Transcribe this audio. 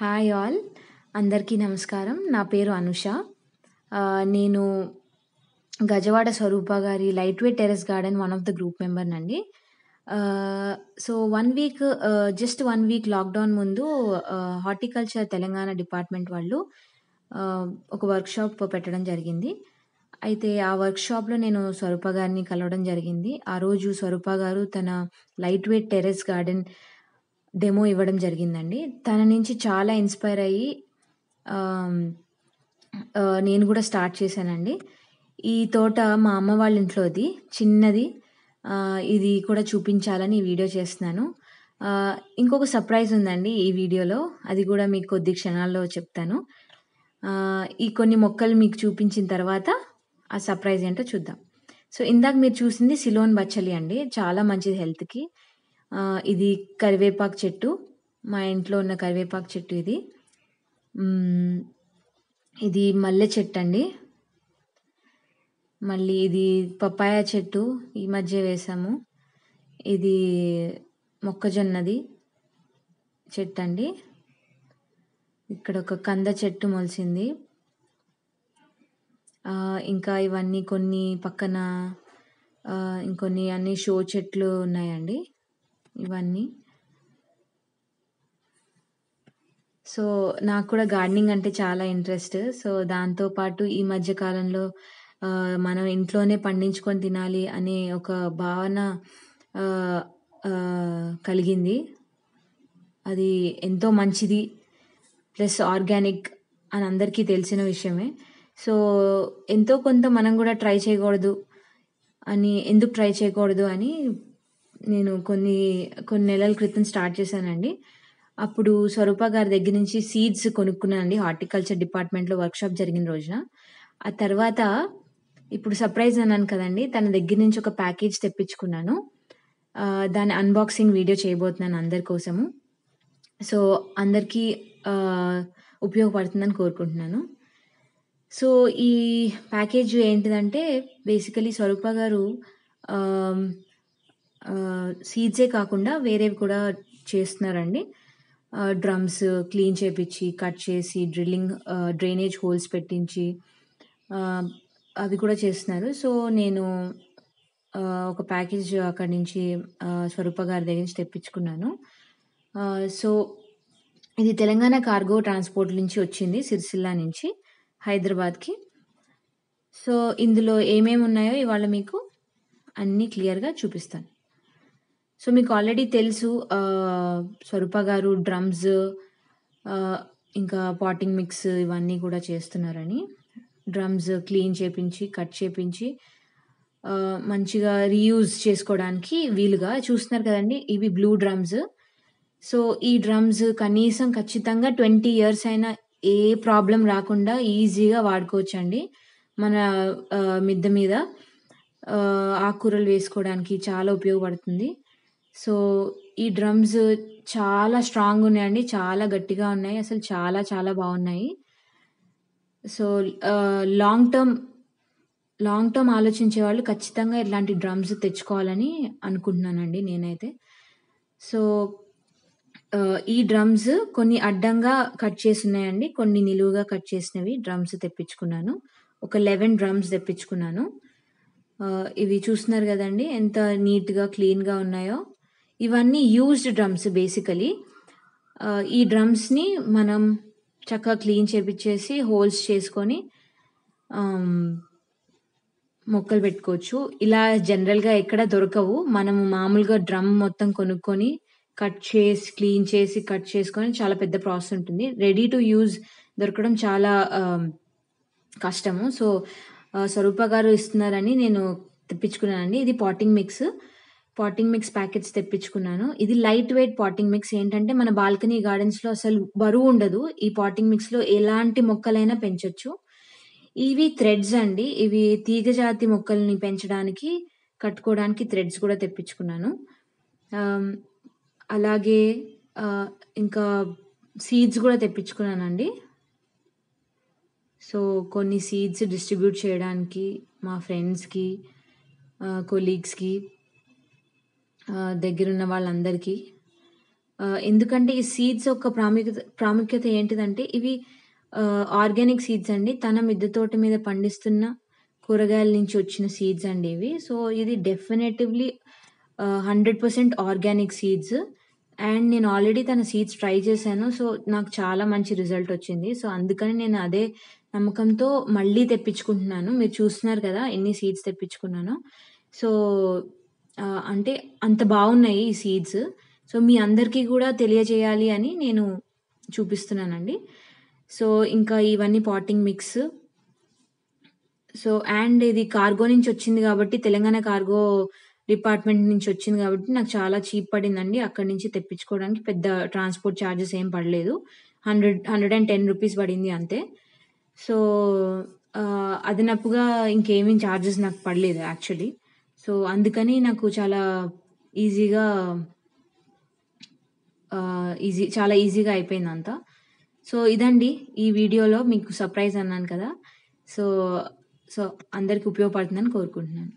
Hi all అందరికీ నమస్కారం నా పేరు అనుష నేను గజవాడ స్వరూప గారి light weight terrace garden one of the group member అండి so one week just one week lockdown ముందు హార్టికల్చర్ తెలంగాణ డిపార్ట్మెంట్ వాళ్ళు ఒక వర్క్షాప్ పెట్టడం జరిగింది అయితే ఆ వర్క్షాప్లో నేను స్వరూప గారిని కలవడం జరిగింది ఆ రోజు స్వరూప గారు తన light weight terrace garden demo ఇవ్వడం జరిగిందండి తన నుంచి చాలా ఇన్స్పైర్ అయ్యి నేను కూడా స్టార్ట్ చేశానండి ఈ తోట మా అమ్మ వాళ్ళ ఇంట్లోది చిన్నది ఇది కూడా చూపించాలని వీడియో చేస్తున్నాను ఇంకొక సర్ప్రైజ్ ఉందండి ఈ వీడియోలో అది కూడా మీకు కొద్ది క్షణాల్లో చెప్తాను ఈ కొన్ని మొక్కలు మీకు చూపించిన తర్వాత ఆ సర్ప్రైజ్ ఏంటో చూద్దాం సో ఇందాక మీరు చూసింది సిలోన్ బచ్చలి అండి చాలా మంచిది హెల్త్కి ఇది కరివేపాకు చెట్టు మా ఇంట్లో ఉన్న కరివేపాకు చెట్టు ఇది ఇది మల్లె చెట్టు అండి మళ్ళీ ఇది పప్పాయ చెట్టు ఈ మధ్య వేసాము ఇది మొక్కజొన్నది చెట్టు అండి ఇక్కడ ఒక కంద చెట్టు మొలిసింది ఇంకా ఇవన్నీ కొన్ని పక్కన ఇంకొన్ని అన్ని షో చెట్లు ఉన్నాయండి ఇవన్నీ. సో, నాకు కూడా గార్డెనింగ్ అంటే చాలా ఇంట్రెస్ట్. సో, దాంతో పాటు ఈ మధ్య కాలంలో మనం ఇంట్లోనే పండించుకొని తినాలి అనే ఒక భావన కలిగింది. అది ఎంతో మంచిది. ప్లస్ ఆర్గానిక్ అని అందరికీ తెలిసిన విషయమే. సో, ఎంతో కొంత మనం కూడా ట్రై చేయకూడదు అని ఎందుకు ట్రై చేయకూడదు అని నేను కొన్ని కొన్ని నెలల క్రితం స్టార్ట్ చేశానండి అప్పుడు స్వరూప గారి దగ్గర నుంచి సీడ్స్ కొనుక్కున్నానండి హార్టికల్చర్ డిపార్ట్మెంట్లో వర్క్షాప్ జరిగిన రోజున ఆ తర్వాత ఇప్పుడు సర్ప్రైజ్ అన్నాను కదండి తన దగ్గర నుంచి ఒక ప్యాకేజ్ తెప్పించుకున్నాను దాని అన్బాక్సింగ్ వీడియో చేయబోతున్నాను అందరి కోసము సో అందరికీ ఉపయోగపడుతుందని కోరుకుంటున్నాను సో ఈ ప్యాకేజ్ ఏంటిదంటే బేసికలీ స్వరూప గారు సీడ్సే కాకుండా వేరేవి కూడా చేస్తున్నారండి డ్రమ్స్ క్లీన్ చేపించి కట్ చేసి డ్రిల్లింగ్ డ్రైనేజ్ హోల్స్ పెట్టించి అవి కూడా చేస్తున్నారు సో నేను ఒక ప్యాకేజ్ అక్కడి నుంచి స్వరూప గారి దగ్గర నుంచి తెప్పించుకున్నాను సో ఇది తెలంగాణ కార్గో ట్రాన్స్పోర్ట్ నుంచి వచ్చింది సిరిసిల్లా నుంచి హైదరాబాద్కి సో ఇందులో ఏమేమి ఉన్నాయో ఇవాళ మీకు అన్నీ క్లియర్గా చూపిస్తాను సో మీకు ఆల్రెడీ తెలుసు 'స్వరూప' గారు డ్రమ్స్ ఇంకా పాటింగ్ మిక్స్ ఇవన్నీ కూడా చేస్తున్నారని. డ్రమ్స్ క్లీన్ చేపించి, కట్ చేపించి మంచిగా రీయూజ్ చేసుకోవడానికి వీలుగా చూస్తున్నారు కదండి ఇవి బ్లూ డ్రమ్స్. సో, ఈ డ్రమ్స్ కనీసం ఖచ్చితంగా ట్వంటీ ఇయర్స్ అయినా ఏ ప్రాబ్లం రాకుండా ఈజీగా వాడుకోవచ్చండి. మన మిద్ద మిద్దె మీద ఆకుకూరలు వేసుకోవడానికి చాలా ఉపయోగపడుతుంది. సో ఈ డ్రమ్స్ చాలా స్ట్రాంగ్ ఉన్నాయండి. చాలా గట్టిగా ఉన్నాయి. అసలు చాలా చాలా బాగున్నాయి so long term, long term ఆలోచించే వాళ్ళు ఖచ్చితంగా ఇట్లాంటి డ్రమ్స్ తెచ్చుకోవాలని అనుకుంటున్నానండి నేనైతే. సో ఈ డ్రమ్స్ కొన్ని అడ్డంగా కట్ ఉన్నాయండి కొన్ని నిలువుగా కట్ చేసినవి డ్రమ్స్ తెప్పించుకున్నాను. ఒక లెవెన్ డ్రమ్స్ తెప్పించుకున్నాను. ఇవి చూస్తున్నారు కదండి ఎంత నీట్‌గా, క్లీన్‌గా ఉన్నాయో. ఇవన్నీ యూజ్డ్ డ్రమ్స్ బేసికలీ ఈ డ్రమ్స్ని మనం చక్కగా క్లీన్ చేపించేసి హోల్స్ చేసుకొని మొక్కలు పెట్టుకోవచ్చు ఇలా జనరల్గా ఎక్కడ దొరకవు మనము మామూలుగా డ్రమ్ మొత్తం కొనుక్కొని కట్ చేసి క్లీన్ చేసి కట్ చేసుకొని చాలా పెద్ద ప్రాసెస్ ఉంటుంది రెడీ టు యూజ్ దొరకడం చాలా కష్టము సో స్వరూప గారు ఇస్తున్నారని నేను తెప్పించుకున్నానండి ఇది potting mix potting mix packets తెప్పించుకున్నాను ఇది లైట్ వెయిట్ పాటింగ్ మిక్స్ ఏంటంటే మన బాల్కనీ గార్డెన్స్ లో అసలు బరువు ఉండదు ఈ పాటింగ్ మిక్స్ లో ఎలాంటి మొక్కలైనా పెంచొచ్చు ఇవి థ్రెడ్స్ అండి ఇవి తీగజాతి మొక్కల్ని పెంచడానికి కట్టుకోవడానికి థ్రెడ్స్ కూడా తెప్పించుకున్నాను అలాగే ఇంకా సీడ్స్ కూడా తెప్పించుకున్నానండి సో కొన్ని సీడ్స్ డిస్ట్రిబ్యూట్ చేయడానికి మా ఫ్రెండ్స్కి కొలీగ్స్కి దగ్గరున్న వాళ్ళందరికీ ఎందుకంటే ఈ సీడ్స్ యొక్క ప్రాముఖ్యత ప్రాముఖ్యత ఏంటిదంటే ఇవి ఆర్గానిక్ సీడ్స్ అండి తన మిద్దె తోట మీద పండిస్తున్న కూరగాయల నుంచి వచ్చిన సీడ్స్ అండి ఇవి సో ఇది definitively hundred percent organic seeds and నేను ఆల్రెడీ తన సీడ్స్ ట్రై చేశాను సో నాకు చాలా మంచి రిజల్ట్ వచ్చింది సో అందుకని నేను అదే నమ్మకంతో మళ్ళీ తెప్పించుకుంటున్నాను మీరు చూస్తున్నారు కదా ఎన్ని సీడ్స్ తెప్పించుకున్నాను సో అంటే అంత బాగున్నాయి ఈ సీడ్స్. సో, మీ అందరికీ కూడా తెలియజేయాలి అని నేను చూపిస్తున్నానండి. సో, ఇంకా ఇవన్నీ పాటింగ్ మిక్స్. సో, అండ్ ఇది కార్గో నుంచి వచ్చింది కాబట్టి తెలంగాణ కార్గో డిపార్ట్‌మెంట్ నుంచి వచ్చింది కాబట్టి నాకు చాలా చీప్ పడిందండి. అక్కడి నుంచి తెప్పించుకోవడానికి పెద్ద ట్రాన్స్‌పోర్ట్ చార్జెస్ ఏం పడలేదు. అండ్ టెన్ రూపీస్ పడింది అంతే. సో, ఆహ్, అదనపుగా ఇంకేమి చార్జెస్ నాకు పడలేదు యాక్చువల్లీ. సో అందుకని నాకు చాలా ఈజీగా ఈజీ చాలా ఈజీగా అయిపోయింది అంతా సో ఇదండి ఈ వీడియోలో మీకు సర్ప్రైజ్ అన్నాను కదా సో సో అందరికి ఉపయోగపడుతుందని కోరుకుంటున్నాను